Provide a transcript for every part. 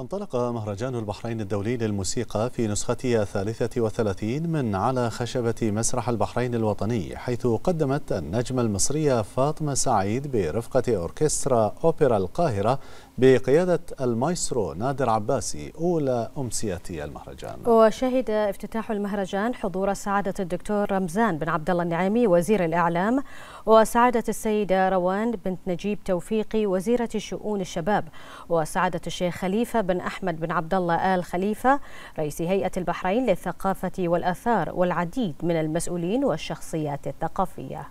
انطلق مهرجان البحرين الدولي للموسيقى في نسخته الثالثة وثلاثين من على خشبة مسرح البحرين الوطني حيث قدمت النجمة المصرية فاطمة سعيد برفقة أوركسترا أوبرا القاهرة بقيادة المايسترو نادر عباسي أولى أمسية المهرجان وشهد افتتاح المهرجان حضور سعادة الدكتور رمزان بن عبد الله النعيمي وزير الإعلام وسعادة السيدة روان بنت نجيب توفيقي وزيرة شؤون الشباب وسعادة الشيخ خليفة بن أحمد بن عبد الله آل خليفة رئيس هيئة البحرين للثقافة والآثار والعديد من المسؤولين والشخصيات الثقافية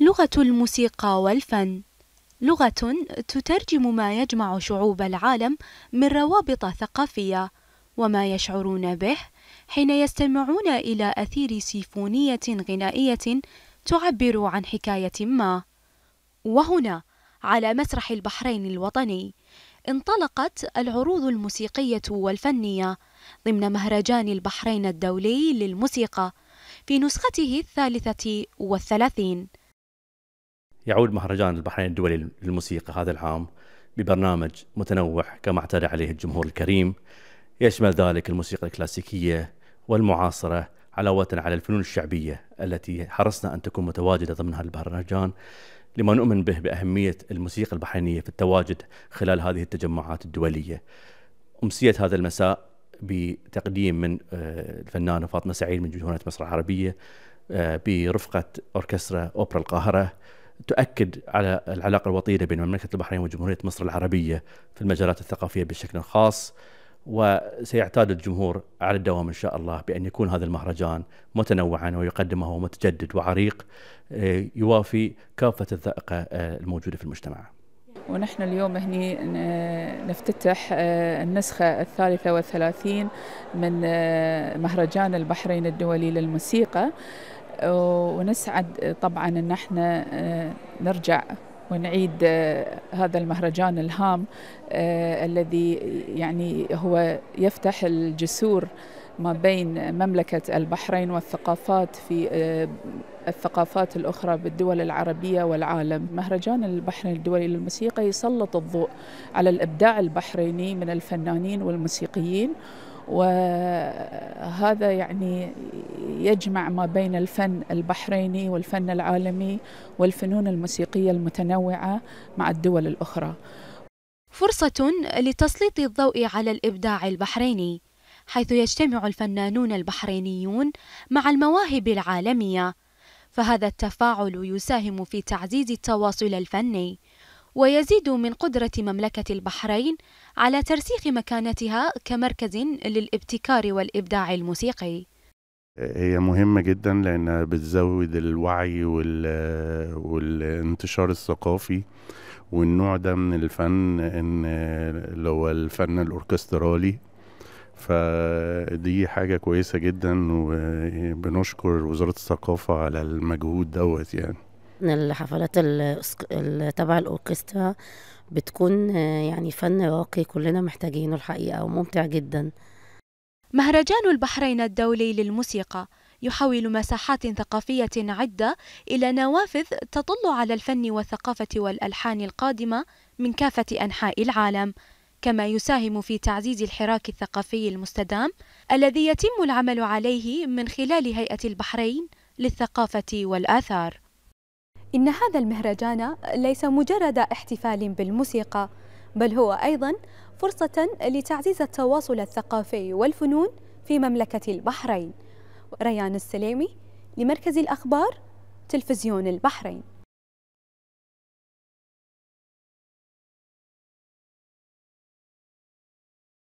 لغة الموسيقى والفن لغة تترجم ما يجمع شعوب العالم من روابط ثقافية وما يشعرون به حين يستمعون إلى أثير سيفونية غنائية تعبر عن حكاية ما وهنا على مسرح البحرين الوطني انطلقت العروض الموسيقية والفنية ضمن مهرجان البحرين الدولي للموسيقى في نسخته الثالثة والثلاثين يعود مهرجان البحرين الدولي للموسيقى هذا العام ببرنامج متنوع كما اعتاد عليه الجمهور الكريم يشمل ذلك الموسيقى الكلاسيكية والمعاصرة علاوة على الفنون الشعبية التي حرصنا أن تكون متواجدة ضمن هذا المهرجان لما نؤمن به بأهمية الموسيقى البحرينية في التواجد خلال هذه التجمعات الدولية أمسية هذا المساء بتقديم من آه، الفنانة فاطمة سعيد من جمهورية مصر العربية آه، برفقة أوركسترا أوبرا القاهرة تؤكد على العلاقة الوطيدة بين مملكة البحرين وجمهورية مصر العربية في المجالات الثقافية بشكل خاص وسيعتاد الجمهور على الدوام ان شاء الله بان يكون هذا المهرجان متنوعا ويقدمه متجدد وعريق آه، يوافي كافه الذائقه آه، الموجوده في المجتمع. ونحن اليوم هني نفتتح آه، النسخة الثالثة والثلاثين من مهرجان البحرين الدولي للموسيقى ونسعد طبعا أن احنا نرجع ونعيد آه، هذا المهرجان الهام آه، الذي يعني هو يفتح الجسور ما بين مملكة البحرين والثقافات في آه، الثقافات الأخرى بالدول العربية والعالم مهرجان البحرين الدولي للموسيقى يسلط الضوء على الإبداع البحريني من الفنانين والموسيقيين وهذا يعني يجمع ما بين الفن البحريني والفن العالمي والفنون الموسيقية المتنوعة مع الدول الأخرى فرصة لتسليط الضوء على الإبداع البحريني حيث يجتمع الفنانون البحرينيون مع المواهب العالمية فهذا التفاعل يساهم في تعزيز التواصل الفني ويزيد من قدرة مملكة البحرين على ترسيخ مكانتها كمركز للابتكار والإبداع الموسيقي. هي مهمة جدا لأنها بتزود الوعي والانتشار الثقافي والنوع ده من الفن إن اللي هو الفن الأوركسترالي فدي حاجة كويسة جدا وبنشكر وزارة الثقافة على المجهود دوت يعني الحفلات تبع الاوركسترا بتكون آه، يعني فن راقي كلنا محتاجينه الحقيقه وممتع جدا مهرجان البحرين الدولي للموسيقى يحول مساحات ثقافية عدة إلى نوافذ تطل على الفن والثقافة والألحان القادمة من كافة أنحاء العالم، كما يساهم في تعزيز الحراك الثقافي المستدام الذي يتم العمل عليه من خلال هيئة البحرين للثقافة والآثار. إن هذا المهرجان ليس مجرد احتفال بالموسيقى بل هو أيضا فرصة لتعزيز التواصل الثقافي والفنون في مملكة البحرين ريان السليمي لمركز الأخبار تلفزيون البحرين